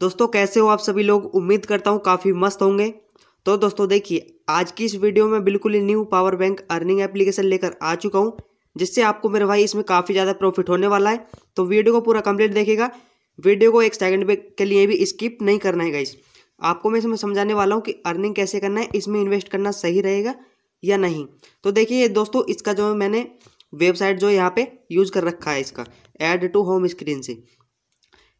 दोस्तों कैसे हो आप सभी लोग उम्मीद करता हूँ काफ़ी मस्त होंगे तो दोस्तों देखिए आज की इस वीडियो में बिल्कुल ही new power bank earning application लेकर आ चुका हूँ जिससे आपको मेरे भाई इसमें काफ़ी ज़्यादा प्रॉफिट होने वाला है तो वीडियो को पूरा कंप्लीट देखेगा वीडियो को एक सेकंड के लिए भी स्किप नहीं करना है गाइस आपको मैं इसमें समझाने वाला हूँ कि अर्निंग कैसे करना है इसमें इन्वेस्ट करना सही रहेगा या नहीं तो देखिए दोस्तों इसका जो मैंने वेबसाइट जो यहाँ पे यूज़ कर रखा है इसका ऐड टू होम स्क्रीन से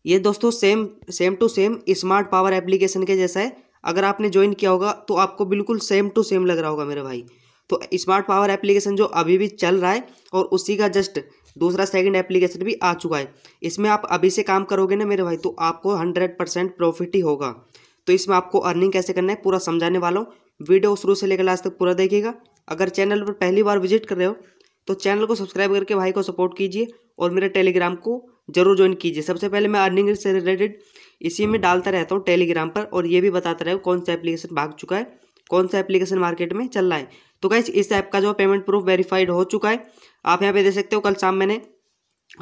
ये दोस्तों same same to same smart power application के जैसा है अगर आपने ज्वाइन किया होगा तो आपको बिल्कुल सेम टू सेम लग रहा होगा मेरे भाई तो स्मार्ट पावर एप्लीकेशन जो अभी भी चल रहा है और उसी का जस्ट दूसरा सेकंड एप्लीकेशन भी आ चुका है इसमें आप अभी से काम करोगे ना मेरे भाई तो आपको हंड्रेड परसेंट प्रॉफिट ही होगा तो इसमें आपको अर्निंग कैसे करना है पूरा समझाने वाला हूँ वीडियो शुरू से लेकर लास्ट तक पूरा देखिएगा अगर चैनल पर पहली बार विजिट कर रहे हो तो चैनल को सब्सक्राइब करके भाई को सपोर्ट कीजिए और मेरे टेलीग्राम को जरूर ज्वाइन कीजिए सबसे पहले मैं अर्निंग से रिलेटेड इसी में डालता रहता हूँ टेलीग्राम पर और ये भी बताता रहे कौन सा एप्लीकेशन भाग चुका है कौन सा एप्लीकेशन मार्केट में चल रहा है तो कैसे इस ऐप का जो पेमेंट प्रूफ वेरीफाइड हो चुका है आप यहाँ पे देख सकते हो कल शाम मैंने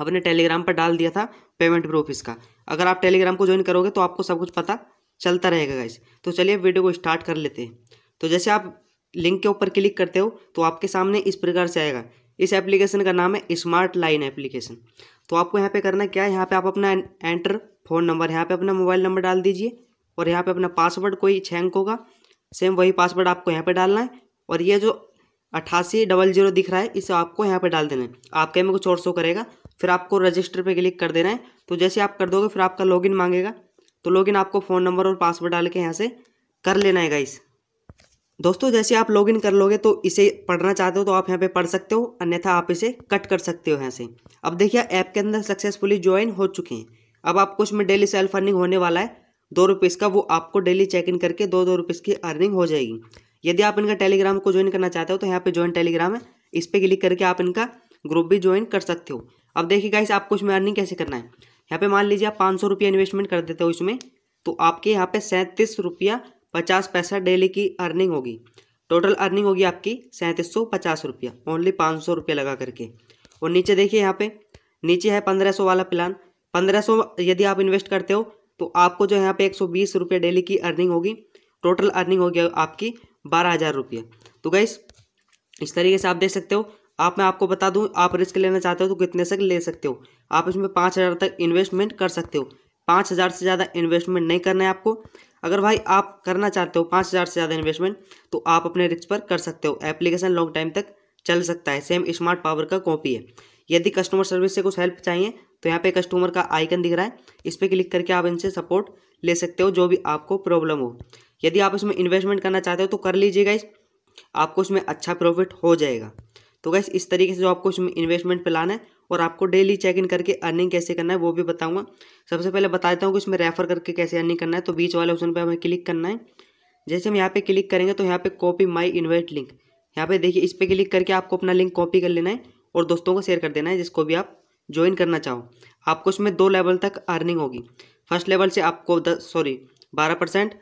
अपने टेलीग्राम पर डाल दिया था पेमेंट प्रूफ इसका अगर आप टेलीग्राम को ज्वाइन करोगे तो आपको सब कुछ पता चलता रहेगा गाइस तो चलिए वीडियो को स्टार्ट कर लेते हैं तो जैसे आप लिंक के ऊपर क्लिक करते हो तो आपके सामने इस प्रकार से आएगा इस एप्लीकेशन का नाम है स्मार्ट लाइन एप्लीकेशन तो आपको यहाँ पे करना क्या है यहाँ पे आप अपना एंटर फ़ोन नंबर यहाँ पे अपना मोबाइल नंबर डाल दीजिए और यहाँ पे अपना पासवर्ड कोई छः होगा सेम वही पासवर्ड आपको यहाँ पे डालना है और ये जो अट्ठासी डबल जीरो दिख रहा है इसे आपको यहाँ पे डाल देना है आपके में कुछ और शो करेगा फिर आपको रजिस्टर पे क्लिक कर देना है तो जैसे आप कर दोगे फिर आपका लॉगिन मांगेगा तो लॉगिन आपको फ़ोन नंबर और पासवर्ड डाल के यहाँ से कर लेना है इस दोस्तों जैसे आप लॉग कर लोगे तो इसे पढ़ना चाहते हो तो आप यहाँ पे पढ़ सकते हो अन्यथा आप इसे कट कर सकते हो यहाँ से अब देखिए ऐप के अंदर सक्सेसफुली ज्वाइन हो चुके हैं अब आपको इसमें डेली सेल्फ अर्निंग होने वाला है दो रुपये का वो आपको डेली चेक इन करके दो दो रुपये की अर्निंग हो जाएगी यदि आप इनका टेलीग्राम को ज्वाइन करना चाहते हो तो यहाँ पे ज्वाइन टेलीग्राम है इस पर क्लिक करके आप इनका ग्रुप भी ज्वाइन कर सकते हो अब देखिए गाइस आपको इसमें अर्निंग कैसे करना है यहाँ पे मान लीजिए आप पाँच सौ रुपया इन्वेस्टमेंट कर देते हो इसमें तो आपके यहाँ पे सैंतीस रुपया पचास पैसा डेली की अर्निंग होगी टोटल अर्निंग होगी आपकी सैंतीस सौ पचास रुपया ओनली पाँच सौ रुपया लगा करके और नीचे देखिए यहाँ पे नीचे है पंद्रह सौ वाला प्लान पंद्रह सौ यदि आप इन्वेस्ट करते हो तो आपको जो है यहाँ पे एक सौ बीस रुपये डेली की अर्निंग होगी टोटल अर्निंग होगी आपकी बारह हज़ार रुपये तो गैस इस तरीके से आप देख सकते हो आप मैं आपको बता दूँ आप रिस्क लेना चाहते हो तो कितने तक ले सकते हो आप इसमें पाँच हज़ार तक इन्वेस्टमेंट कर सकते हो पाँच हज़ार से ज़्यादा इन्वेस्टमेंट नहीं करना है आपको अगर भाई आप करना चाहते हो पाँच हज़ार से ज़्यादा इन्वेस्टमेंट तो आप अपने रिक्स पर कर सकते हो एप्लीकेशन लॉन्ग टाइम तक चल सकता है सेम स्मार्ट पावर का कॉपी है यदि कस्टमर सर्विस से कुछ हेल्प चाहिए तो यहाँ पे कस्टमर का आइकन दिख रहा है इस पर क्लिक करके आप इनसे सपोर्ट ले सकते हो जो भी आपको प्रॉब्लम हो यदि आप इसमें इन्वेस्टमेंट करना चाहते हो तो कर लीजिएगा इस आपको इसमें अच्छा प्रॉफिट हो जाएगा तो गैस इस तरीके से जो आपको इसमें इन्वेस्टमेंट पे लाना है और आपको डेली चेक इन करके अर्निंग कैसे करना है वो भी बताऊँगा सबसे पहले बता देता हूँ कि इसमें रेफर करके कैसे अर्निंग करना है तो बीच वाले ऑप्शन पर हमें क्लिक करना है जैसे हम यहाँ पे क्लिक करेंगे तो यहाँ पे कॉपी माई इन्वाइट लिंक यहाँ पे देखिए इस पर क्लिक करके आपको अपना लिंक कॉपी कर लेना है और दोस्तों को शेयर कर देना है जिसको भी आप ज्वाइन करना चाहो आपको इसमें दो लेवल तक अर्निंग होगी फर्स्ट लेवल से आपको दस सॉरी बारह परसेंट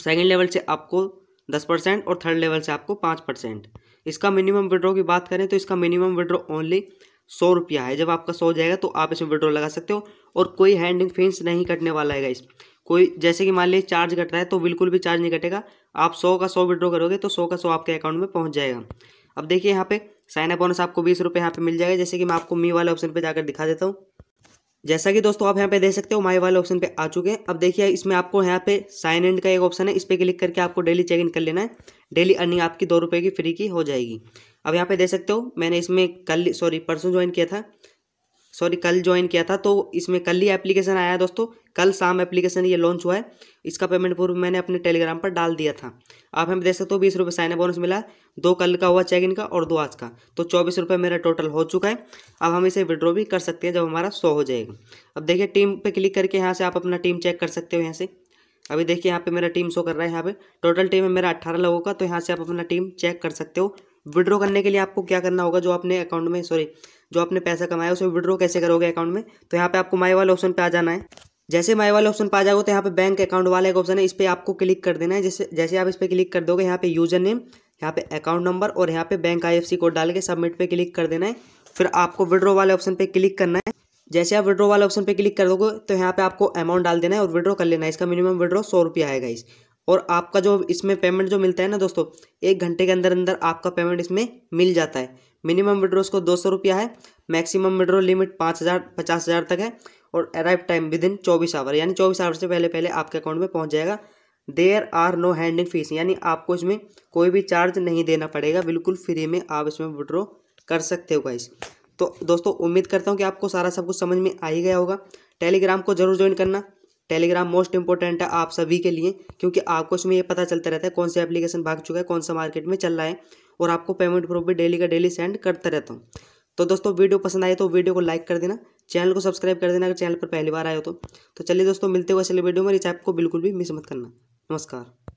सेकेंड लेवल से आपको दस परसेंट और थर्ड लेवल से आपको पाँच परसेंट इसका मिनिमम विड्रॉ की बात करें तो इसका मिनिमम विड्रॉ ओनली सौ रुपया है जब आपका सौ जाएगा तो आप इसमें विड्रॉ लगा सकते हो और कोई हैंडिंग फेंस नहीं कटने वाला है इस कोई जैसे कि मान लीजिए चार्ज कट रहा है तो बिल्कुल भी चार्ज नहीं कटेगा आप सौ का सौ विड्रॉ करोगे तो सौ का सौ आपके अकाउंट में पहुंच जाएगा अब देखिए यहाँ पे साइन अप बोनस आपको बीस रुपये यहाँ पे मिल जाएगा जैसे कि मैं आपको मी वाले ऑप्शन पे जाकर दिखा देता हूँ जैसा कि दोस्तों आप यहाँ पे देख सकते हो माई वाले ऑप्शन पे आ चुके हैं अब देखिए इसमें आपको यहाँ पे साइन इन का एक ऑप्शन है इस पर क्लिक करके आपको डेली चेक इन कर लेना है डेली अर्निंग आपकी दो रुपये की फ्री की हो जाएगी अब यहाँ पे देख सकते हो मैंने इसमें कल सॉरी परसों ज्वाइन किया था सॉरी कल ज्वाइन किया था तो इसमें कल ही एप्लीकेशन आया दोस्तों कल शाम एप्लीकेशन ये लॉन्च हुआ है इसका पेमेंट पूर्व मैंने अपने टेलीग्राम पर डाल दिया था आप हमें देख सकते हो बीस रुपये साइन बोनस मिला दो कल का हुआ चेक इन का और दो आज का तो चौबीस रुपये मेरा टोटल हो चुका है अब हम इसे विड्रॉ भी कर सकते हैं जब हमारा सौ हो जाएगा अब देखिए टीम पर क्लिक करके यहाँ से आप अपना टीम चेक कर सकते हो यहाँ से अभी देखिए यहाँ पे मेरा टीम शो कर रहा है यहाँ पे टोटल टीम है मेरा अट्ठारह लोगों का तो यहाँ से आप अपना टीम चेक कर सकते हो विड्रॉ करने के लिए आपको क्या करना होगा जो आपने अकाउंट में सॉरी जो आपने पैसा कमाया उसे विड्रॉ कैसे करोगे अकाउंट में तो यहाँ पे आपको माई वाले ऑप्शन पे आ जाना है जैसे माई वाले ऑप्शन पर आ जाओगे तो यहाँ पे बैंक अकाउंट वाला एक ऑप्शन है इस पर आपको क्लिक कर देना है जैसे जैसे आप इस पर क्लिक कर दोगे यहाँ पे यूजर नेम यहाँ पे अकाउंट नंबर और यहाँ पे बैंक सी कोड डाल के सबमिट पर क्लिक कर देना है फिर आपको विड्रॉ वाले ऑप्शन पे क्लिक करना है जैसे आप विड्रॉ वाले ऑप्शन पर क्लिक कर दोगे तो यहाँ पे आपको अमाउंट डाल देना है और विड्रॉ कर लेना है इसका मिनिमम विड्रॉ सौ रुपया आएगा इस और आपका जो इसमें पेमेंट जो मिलता है ना दोस्तों एक घंटे के अंदर अंदर आपका पेमेंट इसमें मिल जाता है मिनिमम विड्रो उसको दो सौ रुपया है मैक्सिमम विड्रो लिमिट पाँच हज़ार पचास हज़ार तक है और अराइव टाइम विद इन चौबीस आवर यानी चौबीस आवर से पहले पहले आपके अकाउंट में पहुँच जाएगा there are no handling fees यानी आपको इसमें कोई भी चार्ज नहीं देना पड़ेगा बिल्कुल फ्री में आप इसमें विड्रो कर सकते हो गाइस तो दोस्तों उम्मीद करता हूँ कि आपको सारा सब कुछ समझ में आ ही गया होगा टेलीग्राम को जरूर ज्वाइन करना टेलीग्राम मोस्ट इंपॉर्टेंट है आप सभी के लिए क्योंकि आपको इसमें ये पता चलता रहता है कौन सा एप्लीकेशन भाग चुका है कौन सा मार्केट में चल रहा है और आपको पेमेंट प्रूफ भी डेली का डेली सेंड करता रहता हूँ तो दोस्तों वीडियो पसंद आए तो वीडियो को लाइक कर देना चैनल को सब्सक्राइब कर देना अगर चैनल पर पहली बार आए हो तो, तो चलिए दोस्तों मिलते हुए असल वीडियो में इस ऐप को बिल्कुल भी मिस मत करना नमस्कार